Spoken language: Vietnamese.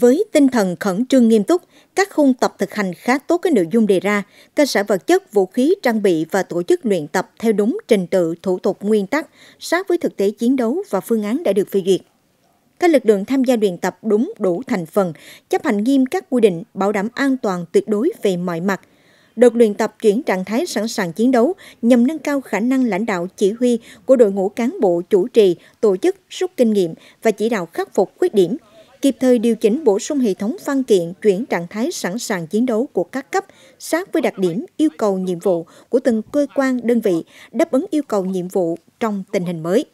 Với tinh thần khẩn trương nghiêm túc, các khung tập thực hành khá tốt các nội dung đề ra, cơ sở vật chất, vũ khí, trang bị và tổ chức luyện tập theo đúng trình tự, thủ tục, nguyên tắc, sát với thực tế chiến đấu và phương án đã được phê duyệt. Các lực lượng tham gia luyện tập đúng đủ thành phần, chấp hành nghiêm các quy định, bảo đảm an toàn tuyệt đối về mọi mặt. Đợt luyện tập chuyển trạng thái sẵn sàng chiến đấu nhằm nâng cao khả năng lãnh đạo chỉ huy của đội ngũ cán bộ chủ trì, tổ chức, rút kinh nghiệm và chỉ đạo khắc phục khuyết điểm – kịp thời điều chỉnh bổ sung hệ thống văn kiện chuyển trạng thái sẵn sàng chiến đấu của các cấp sát với đặc điểm yêu cầu nhiệm vụ của từng cơ quan đơn vị đáp ứng yêu cầu nhiệm vụ trong tình hình mới.